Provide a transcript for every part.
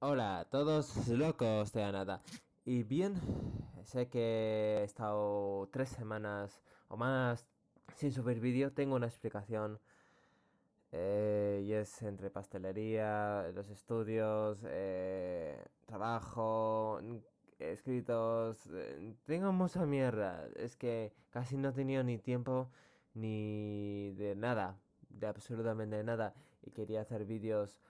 Hola, todos locos de nada. Y bien, sé que he estado tres semanas o más sin subir vídeo. Tengo una explicación. Eh, y es entre pastelería, los estudios, eh, trabajo, escritos. Eh, tengo mucha mierda. Es que casi no he tenido ni tiempo ni de nada. De absolutamente nada. Y quería hacer vídeos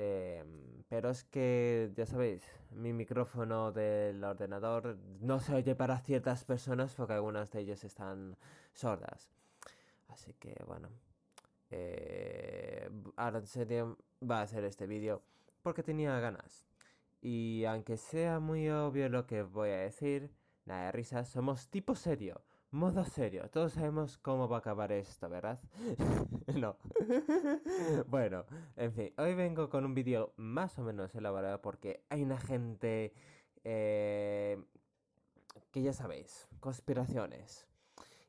este, pero es que, ya sabéis, mi micrófono del ordenador no se oye para ciertas personas porque algunas de ellas están sordas. Así que, bueno. Eh, ahora en serio va a hacer este vídeo porque tenía ganas. Y aunque sea muy obvio lo que voy a decir, nada de risas, somos tipo serio. Modo serio, todos sabemos cómo va a acabar esto, ¿verdad? no. bueno, en fin, hoy vengo con un vídeo más o menos elaborado porque hay una gente eh, que ya sabéis, conspiraciones.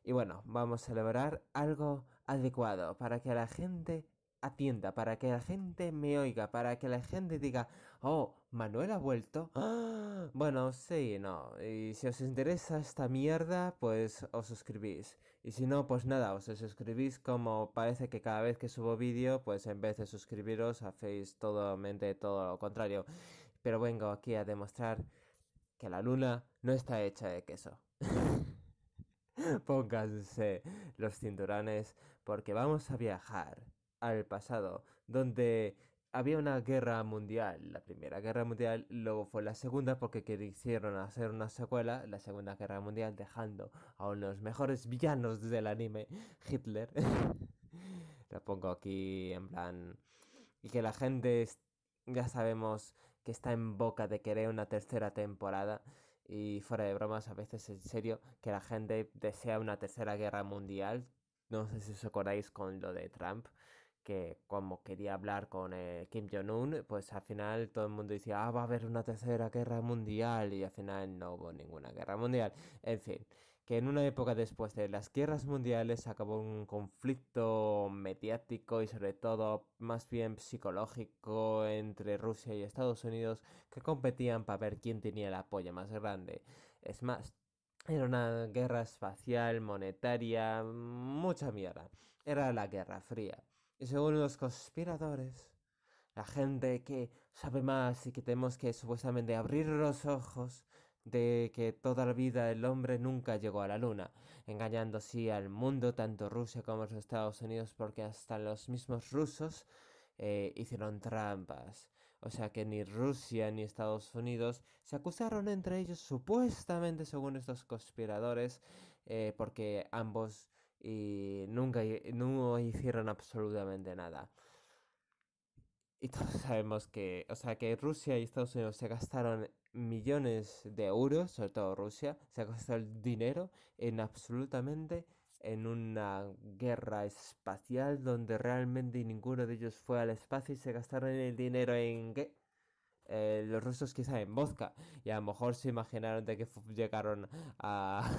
Y bueno, vamos a elaborar algo adecuado para que la gente atienda, para que la gente me oiga, para que la gente diga, oh, ¿Manuel ha vuelto? ¡Ah! Bueno, sí, no. Y si os interesa esta mierda, pues os suscribís. Y si no, pues nada, os suscribís como parece que cada vez que subo vídeo, pues en vez de suscribiros hacéis totalmente todo lo contrario. Pero vengo aquí a demostrar que la luna no está hecha de queso. Pónganse los cinturones porque vamos a viajar al pasado, donde había una guerra mundial, la primera guerra mundial, luego fue la segunda porque quisieron hacer una secuela, la segunda guerra mundial, dejando a uno de los mejores villanos del anime, Hitler. la pongo aquí en plan... Y que la gente ya sabemos que está en boca de querer una tercera temporada. Y fuera de bromas, a veces en serio, que la gente desea una tercera guerra mundial. No sé si os acordáis con lo de Trump, que como quería hablar con eh, Kim Jong-un, pues al final todo el mundo decía, ah, va a haber una tercera guerra mundial y al final no hubo ninguna guerra mundial. En fin, que en una época después de las guerras mundiales acabó un conflicto mediático y sobre todo más bien psicológico entre Rusia y Estados Unidos que competían para ver quién tenía la apoyo más grande. Es más, era una guerra espacial, monetaria, mucha mierda. Era la Guerra Fría. Y según los conspiradores, la gente que sabe más y que tenemos que supuestamente abrir los ojos de que toda la vida el hombre nunca llegó a la luna, engañando así al mundo, tanto Rusia como los Estados Unidos, porque hasta los mismos rusos eh, hicieron trampas. O sea que ni Rusia ni Estados Unidos se acusaron entre ellos, supuestamente según estos conspiradores, eh, porque ambos y nunca hicieron absolutamente nada. Y todos sabemos que, o sea, que Rusia y Estados Unidos se gastaron millones de euros, sobre todo Rusia, se ha el dinero en absolutamente en una guerra espacial donde realmente ninguno de ellos fue al espacio y se gastaron el dinero en, eh, los rusos quizá en vodka y a lo mejor se imaginaron de que llegaron a,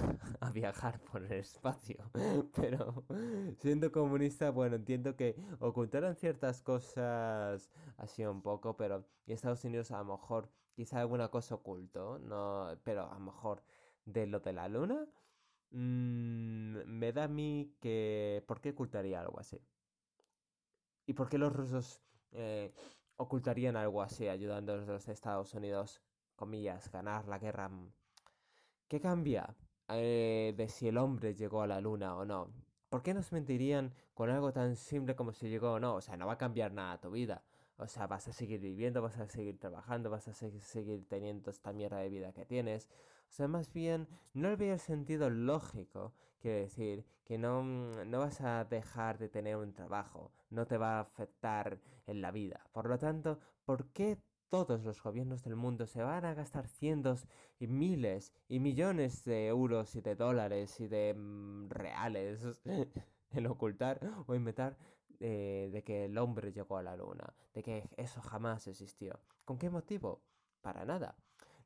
viajar por el espacio. Pero siendo comunista, bueno, entiendo que ocultaron ciertas cosas así un poco, pero Estados Unidos a lo mejor quizá alguna cosa oculto, pero a lo mejor de lo de la luna. Mm, me da a mí que... ¿Por qué ocultaría algo así? ¿Y por qué los rusos eh, ocultarían algo así, ayudando a los Estados Unidos, comillas, ganar la guerra. ¿Qué cambia eh, de si el hombre llegó a la luna o no? ¿Por qué nos mentirían con algo tan simple como si llegó o no? O sea, no va a cambiar nada tu vida. O sea, vas a seguir viviendo, vas a seguir trabajando, vas a seguir teniendo esta mierda de vida que tienes. O sea, más bien, no le el sentido lógico Quiero decir, que mm, no, vas a dejar de tener un trabajo, no te va a afectar en la vida. Por lo tanto, ¿por qué todos los gobiernos del mundo se van a gastar cientos y miles y millones de euros y de dólares y de mm, reales en ocultar o inventar eh, de que el hombre llegó a la luna, de que eso jamás existió. ¿Con qué motivo? Para nada.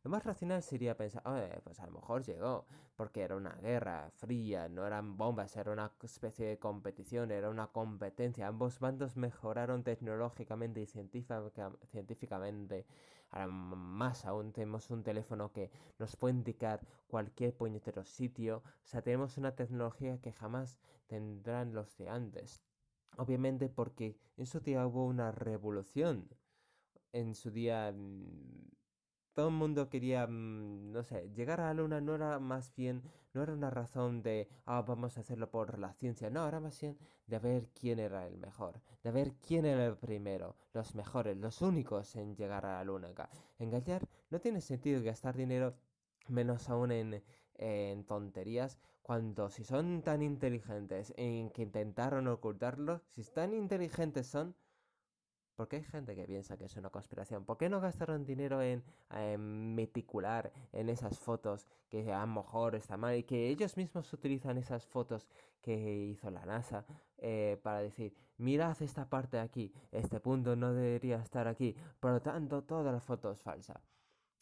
Lo más racional sería pensar, pues a lo mejor llegó, porque era una guerra fría, no eran bombas, era una especie de competición, era una competencia. Ambos bandos mejoraron tecnológicamente y científicamente. Ahora más aún tenemos un teléfono que nos puede indicar cualquier puñetero sitio. O sea, tenemos una tecnología que jamás tendrán los de antes. Obviamente porque en su día hubo una revolución. En su día mm, todo el mundo quería, mm, no sé, llegar a la luna no era más bien, no era una razón de, ah, vamos a hacerlo por la ciencia, no, era más bien de ver quién era el mejor, de ver quién era el primero, los mejores, los únicos en llegar a la luna. Engañar no tiene sentido gastar dinero menos aún en, en, tonterías, cuando si son tan inteligentes en que intentaron ocultarlo, si tan inteligentes son, porque hay gente que piensa que es una conspiración. ¿Por qué no gastaron dinero en, meticular en esas fotos que a lo mejor está mal y que ellos mismos utilizan esas fotos que hizo la NASA eh, para decir, mirad esta parte aquí, este punto no debería estar aquí, por lo tanto toda la foto es falsa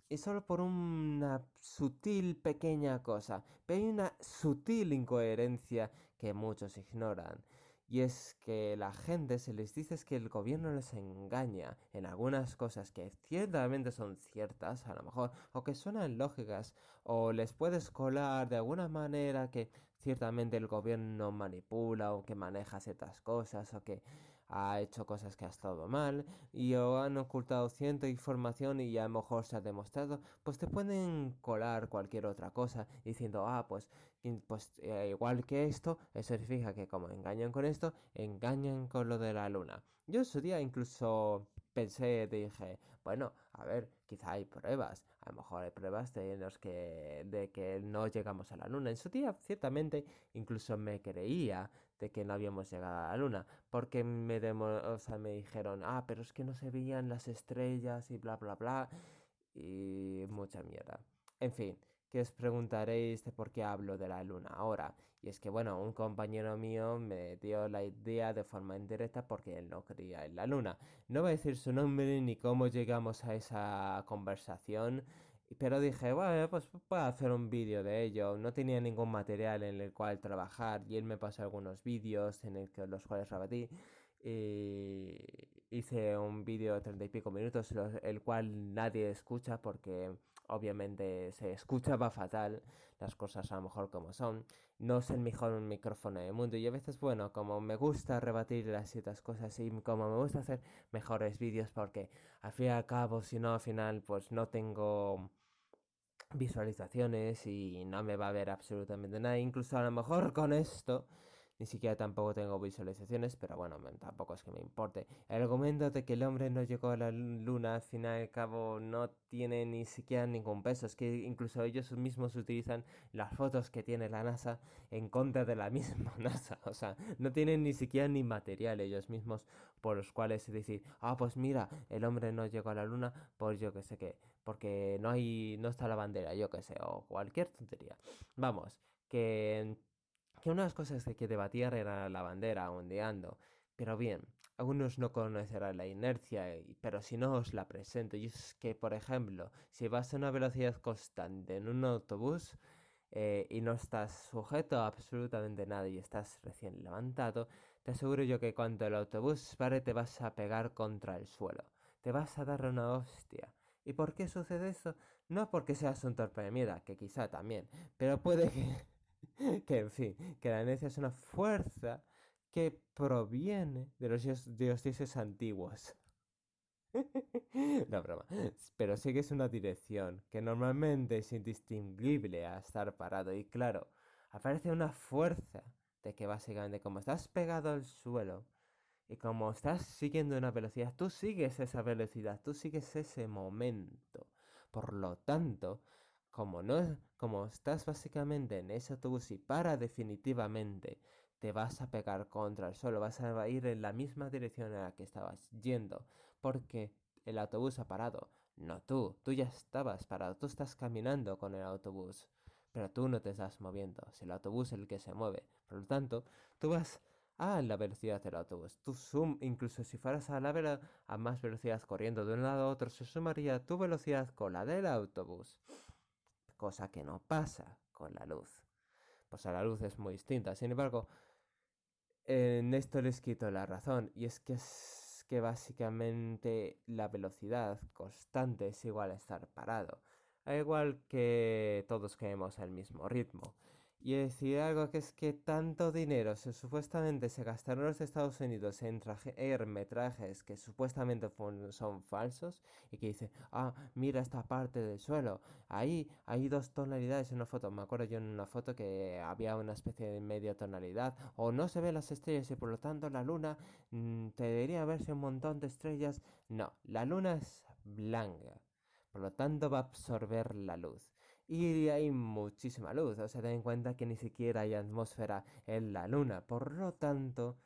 y solo por una sutil pequeña cosa, pero hay una sutil incoherencia que muchos ignoran. Y es que la gente se les dice que el gobierno les engaña en algunas cosas que ciertamente son ciertas, a lo mejor, o que suenan lógicas, o les puedes colar de alguna manera que ciertamente el gobierno manipula o que maneja ciertas cosas o que ha hecho cosas que ha estado mal y o han ocultado cierta información y a lo mejor se ha demostrado, pues te pueden colar cualquier otra cosa diciendo, ah, pues, pues eh, igual que esto, eso significa que como engañan con esto, engañan con lo de la luna. Yo en su día incluso pensé, dije, bueno, a ver, quizá hay pruebas, a lo mejor hay pruebas de, los que, de que no llegamos a la luna. En su día, ciertamente, incluso me creía de que no habíamos llegado a la luna, porque me, o me dijeron, ah, pero es que no se veían las estrellas y bla, bla, bla, y mucha mierda. En fin, que os preguntaréis de por qué hablo de la luna ahora. Y es que, bueno, un compañero mío me dio la idea de forma indirecta porque él no creía en la luna. No va a decir su nombre ni cómo llegamos a esa conversación, pero dije, bueno, pues puedo hacer un vídeo de ello. No tenía ningún material en el cual trabajar y él me pasó algunos vídeos en el que, los cuales rebatí. Y hice un vídeo de treinta y pico minutos, el cual nadie escucha porque obviamente se escuchaba fatal, las cosas a lo mejor como son. No es el mejor micrófono del mundo y a veces, bueno, como me gusta rebatir las ciertas cosas y como me gusta hacer mejores vídeos porque al fin y al cabo, si no, al final pues no tengo visualizaciones y no me va a ver absolutamente nada. Incluso a lo mejor con esto ni siquiera tampoco tengo visualizaciones, pero bueno, tampoco es que me importe. El argumento de que el hombre no llegó a la luna, al fin y al cabo, no tiene ni siquiera ningún peso. Es que incluso ellos mismos utilizan las fotos que tiene la NASA en contra de la misma NASA. O sea, no tienen ni siquiera ni material ellos mismos por los cuales decir, ah, pues mira, el hombre no llegó a la luna por yo que sé qué, porque no hay, no está la bandera, yo que sé, o cualquier tontería. Vamos, que que una de las cosas que debatir era la bandera ondeando. Pero bien, algunos no conocerán la inercia, eh, pero si no os la presento, y es que, por ejemplo, si vas a una velocidad constante en un autobús eh, y no estás sujeto a absolutamente nada y estás recién levantado, te aseguro yo que cuando el autobús pare te vas a pegar contra el suelo, te vas a dar una hostia. ¿Y por qué sucede eso? No porque seas un torpe de mierda, que quizá también, pero puede que... que en fin, que la necia es una fuerza que proviene de los, dioses antiguos. no, broma. Pero sí que es una dirección que normalmente es indistinguible a estar parado. Y claro, aparece una fuerza de que básicamente como estás pegado al suelo y como estás siguiendo una velocidad, tú sigues esa velocidad, tú sigues ese momento. Por lo tanto, como no, como estás básicamente en ese autobús y para definitivamente, te vas a pegar contra el suelo, vas a ir en la misma dirección en la que estabas yendo, porque el autobús ha parado, no tú, tú ya estabas parado, tú estás caminando con el autobús, pero tú no te estás moviendo, es el autobús el que se mueve, por lo tanto, tú vas a la velocidad del autobús. Tu zoom, incluso si fueras a la a más velocidad corriendo de un lado a otro, se sumaría tu velocidad con la del autobús cosa que no pasa con la luz. Pues a la luz es muy distinta. Sin embargo, en esto les quito la razón, y es que es que básicamente la velocidad constante es igual a estar parado. Al igual que todos queremos al mismo ritmo y decir algo que es que tanto dinero se, supuestamente se gastaron los Estados Unidos en traje metrajes que supuestamente son falsos y que dice, ah, mira esta parte del suelo, ahí hay dos tonalidades en una foto, me acuerdo yo en una foto que había una especie de media tonalidad o no se ven las estrellas y por lo tanto la luna te mm, debería verse un montón de estrellas, no, la luna es blanca, por lo tanto va a absorber la luz y hay muchísima luz, o sea, ten en cuenta que ni siquiera hay atmósfera en la luna, por lo tanto,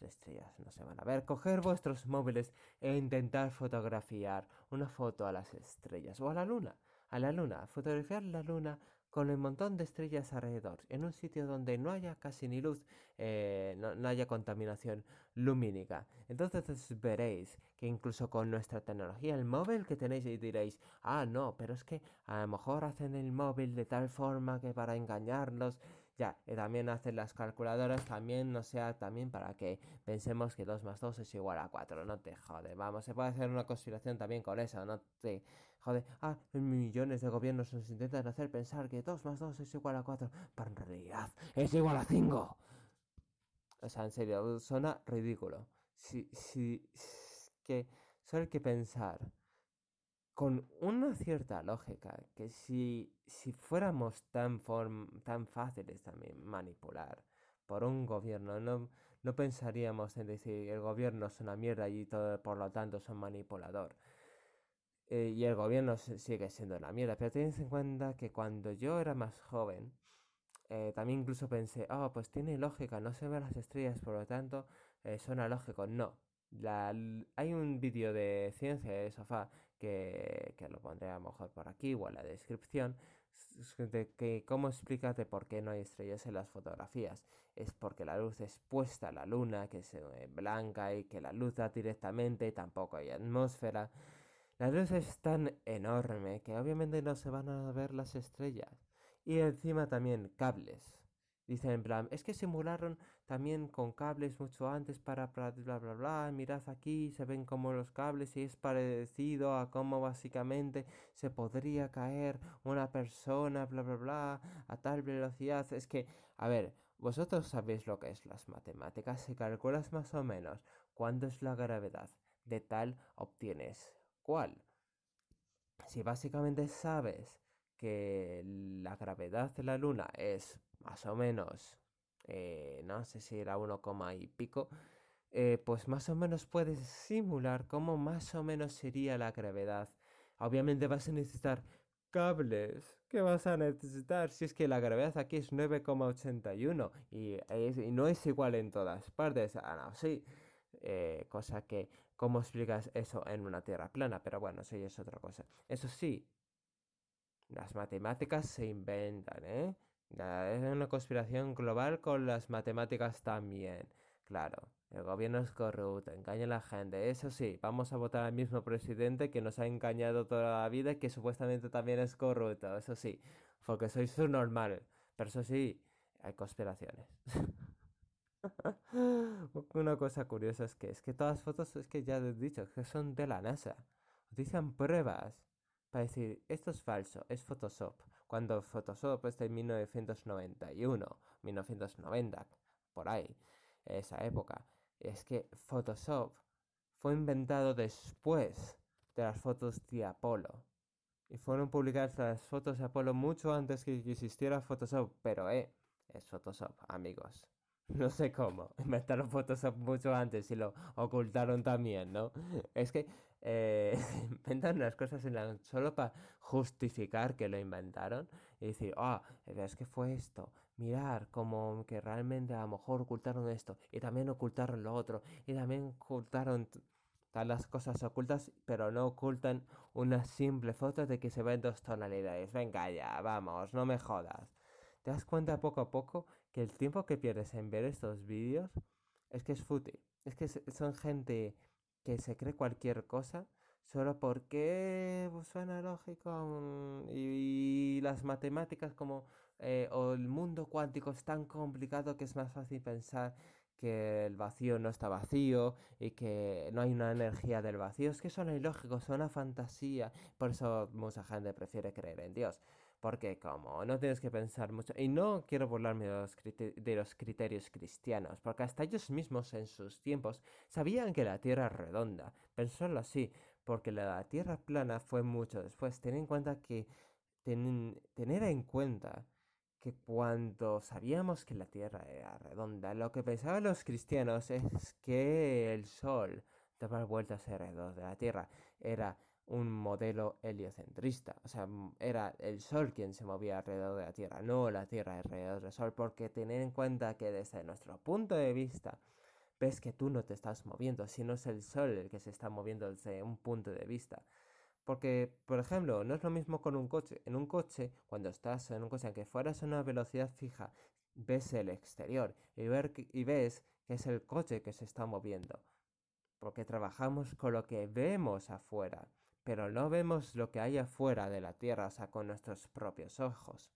las estrellas no se van a ver. Coger vuestros móviles e intentar fotografiar una foto a las estrellas o a la luna, a la luna, fotografiar la luna con el montón de estrellas alrededor, en un sitio donde no haya casi ni luz, eh, no, haya contaminación lumínica. Entonces veréis que incluso con nuestra tecnología, el móvil que tenéis, y diréis, ah, no, pero es que a lo mejor hacen el móvil de tal forma que para engañarlos, ya, y también hacen las calculadoras, también, no sea, también para que pensemos que 2 más 2 es igual a 4, no te jode, vamos, se puede hacer una consideración también con eso, no te... Joder, ah, millones de gobiernos nos intentan hacer pensar que 2 más 2 es igual a 4, pero en realidad es igual a 5. O sea, en serio, suena ridículo. Si, si, que solo hay que pensar con una cierta lógica que si, si fuéramos tan, tan fáciles también manipular por un gobierno, no, pensaríamos en decir el gobierno es una mierda y todo, por lo tanto es un manipulador. Eh, y el gobierno sigue siendo la mierda. Pero ten en cuenta que cuando yo era más joven, eh, también incluso pensé, oh, pues tiene lógica, no se ven las estrellas, por lo tanto, eh, suena lógico No. La, hay un vídeo de ciencia de sofá que, lo pondré a lo mejor por aquí o en la descripción de que cómo explícate por qué no hay estrellas en las fotografías es porque la luz es puesta a la luna que es blanca y que la luz da directamente y tampoco hay atmósfera la luz es tan enorme que obviamente no se van a ver las estrellas. Y encima también cables. Dicen en es que simularon también con cables mucho antes para, para bla bla bla, mirad aquí, se ven como los cables y es parecido a cómo básicamente se podría caer una persona, bla bla bla, a tal velocidad. Es que, a ver, vosotros sabéis lo que es las matemáticas, si calculas más o menos cuánto es la gravedad de tal, obtienes cual, si básicamente sabes que la gravedad de la luna es más o menos, eh, no sé si era 1, y pico, eh, pues más o menos puedes simular cómo más o menos sería la gravedad. Obviamente vas a necesitar cables. ¿Qué vas a necesitar si es que la gravedad aquí es 9,81 y, y, no es igual en todas partes? Ah, sí. Eh, cosa que, ¿cómo explicas eso en una tierra plana? Pero bueno, eso es otra cosa. Eso sí, las matemáticas se inventan, ¿eh? Es una conspiración global con las matemáticas también. Claro, el gobierno es corrupto, engaña a la gente. Eso sí, vamos a votar al mismo presidente que nos ha engañado toda la vida y que supuestamente también es corrupto. Eso sí, porque soy su normal. Pero eso sí, hay conspiraciones. Una cosa curiosa es que, es que todas las fotos, es que ya he dicho, que son de la NASA. Utilizan pruebas para decir, esto es falso, es Photoshop. Cuando Photoshop está en 1991, 1990, por ahí, esa época. Es que Photoshop fue inventado después de las fotos de Apolo. Y fueron publicadas las fotos de Apolo mucho antes que existiera Photoshop, pero eh, es Photoshop, amigos. No sé cómo. Inventaron fotos mucho antes y lo ocultaron también, ¿no? Es que eh, inventan las cosas en la, solo para justificar que lo inventaron y decir, ah, es que fue esto. Mirar como que realmente a lo mejor ocultaron esto y también ocultaron lo otro y también ocultaron las cosas ocultas, pero no ocultan una simple foto de que se ven dos tonalidades. Venga ya, vamos, no me jodas. Te das cuenta poco a poco que el tiempo que pierdes en ver estos vídeos es que es fútil. Es que son gente que se cree cualquier cosa solo porque pues, suena lógico mm, y, las matemáticas como eh, o el mundo cuántico es tan complicado que es más fácil pensar que el vacío no está vacío y que no hay una energía del vacío. Es que son ilógico, son una fantasía. Por eso mucha gente prefiere creer en Dios. Porque como, no tienes que pensar mucho. Y no quiero burlarme de los, de los, criterios cristianos, porque hasta ellos mismos en sus tiempos sabían que la Tierra es redonda. Pensarlo así, porque la Tierra plana fue mucho después. Ten en cuenta que... tener en cuenta que cuando sabíamos que la Tierra era redonda, lo que pensaban los cristianos es que el Sol daba vueltas alrededor de la Tierra. Era un modelo heliocentrista. O sea, era el Sol quien se movía alrededor de la Tierra, no la Tierra alrededor del Sol, porque tener en cuenta que desde nuestro punto de vista ves que tú no te estás moviendo, sino es el Sol el que se está moviendo desde un punto de vista. Porque, por ejemplo, no es lo mismo con un coche. En un coche, cuando estás en un coche, aunque fueras a una velocidad fija, ves el exterior y, y ves que es el coche que se está moviendo. Porque trabajamos con lo que vemos afuera pero no vemos lo que hay afuera de la Tierra, o sea, con nuestros propios ojos,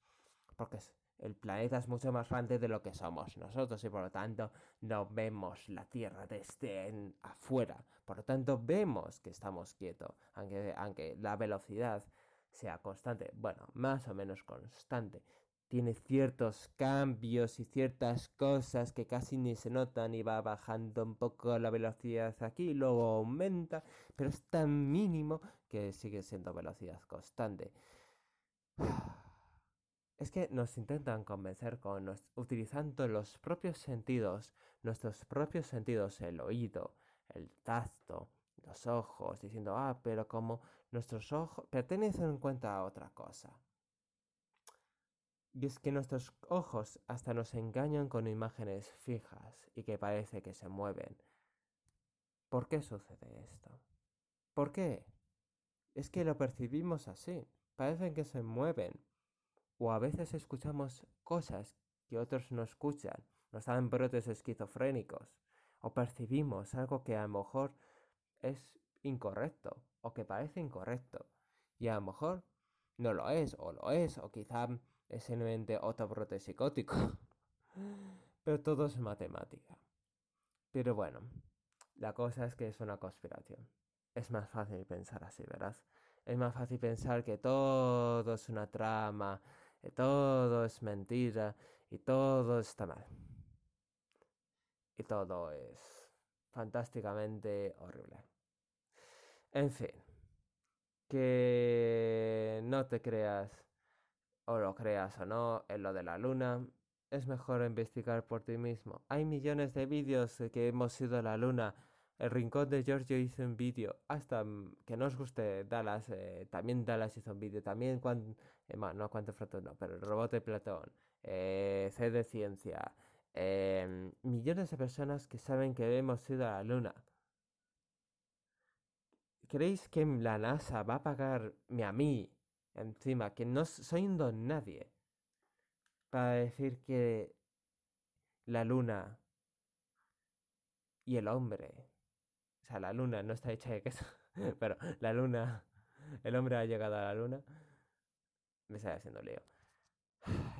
porque el planeta es mucho más grande de lo que somos nosotros y por lo tanto no vemos la Tierra desde afuera, por lo tanto vemos que estamos quietos, aunque la velocidad sea constante, bueno, más o menos constante, tiene ciertos cambios y ciertas cosas que casi ni se notan y va bajando un poco la velocidad aquí, luego aumenta, pero es tan mínimo que sigue siendo velocidad constante. Es que nos intentan convencer con utilizando los propios sentidos, nuestros propios sentidos, el oído, el tacto, los ojos, diciendo, ah, pero como nuestros ojos pertenecen en cuenta a otra cosa y es que nuestros ojos hasta nos engañan con imágenes fijas y que parece que se mueven. ¿Por qué sucede esto? ¿Por qué? Es que lo percibimos así, parecen que se mueven. O a veces escuchamos cosas que otros no escuchan, nos dan brotes esquizofrénicos. O percibimos algo que a lo mejor es incorrecto, o que parece incorrecto. Y a lo mejor no lo es, o lo es, o quizá es simplemente otro brote psicótico. Pero todo es matemática. Pero bueno, la cosa es que es una conspiración. Es más fácil pensar así, ¿verdad? Es más fácil pensar que todo es una trama, que todo es mentira y todo está mal. Y todo es fantásticamente horrible. En fin, que no te creas o lo creas o no, en lo de la luna, es mejor investigar por ti mismo. Hay millones de vídeos que hemos ido a la luna. El Rincón de Giorgio hizo un vídeo. Hasta mm, que no os guste Dallas, eh, también Dallas hizo un vídeo. También, cuando eh, no cuánto Frato, no, pero el robot de Platón, eh, C de Ciencia. Em, millones de personas que saben que hemos ido a la luna. ¿Creéis que la NASA va a pagarme a mí encima, que no soy un nadie, para decir que la luna y el hombre, o sea, la luna no está hecha de queso, pero la luna, el hombre ha llegado a la luna, me está haciendo Leo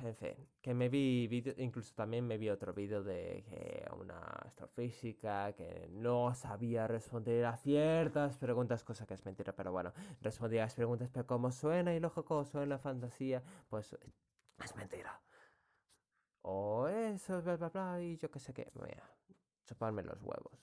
en fin, que me vi, incluso también me vi otro vídeo de una astrofísica que no sabía responder a ciertas preguntas, cosa que es mentira, pero bueno, respondía a las preguntas, pero como suena y ilógico, como suena fantasía, pues es mentira. O eso, bla, bla, bla, y yo qué sé qué, a chuparme los huevos,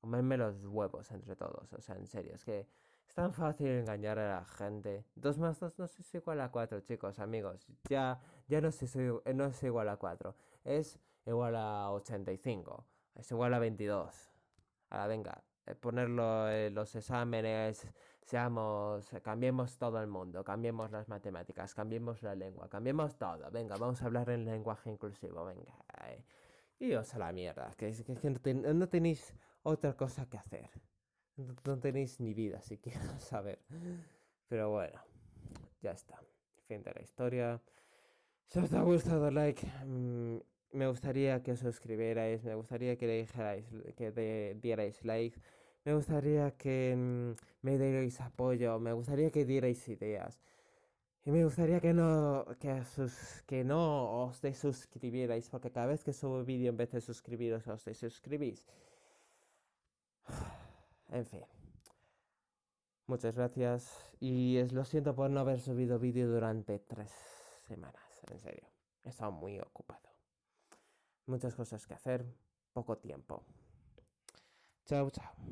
comerme los huevos entre todos, o sea, en serio, es que... Es tan fácil engañar a la gente. 2 más 2 no es igual a 4, chicos, amigos. Ya, ya no, es, no es igual a 4. Es igual a 85. Es igual a 22. Ahora, venga, eh, ponerlo en los exámenes, seamos, cambiemos todo el mundo, cambiemos las matemáticas, cambiemos la lengua, cambiemos todo. Venga, vamos a hablar en lenguaje inclusivo, venga. Eh. Y os a la mierda, que, no tenéis otra cosa que hacer no, tenéis ni vida si siquiera saber. Pero bueno, ya está. Fin de la historia. Si os ha gustado, like. Mm, me gustaría que os suscribierais, me gustaría que, dijerais que dierais like, me gustaría que mm, me dierais apoyo, me gustaría que dierais ideas. Y me gustaría que no, que, que no os desuscribierais, porque cada vez que subo vídeo, en vez de suscribiros, os desuscribís. En fin. Muchas gracias y lo siento por no haber subido vídeo durante tres semanas, en serio. He estado muy ocupado. Muchas cosas que hacer, poco tiempo. Chao, chao.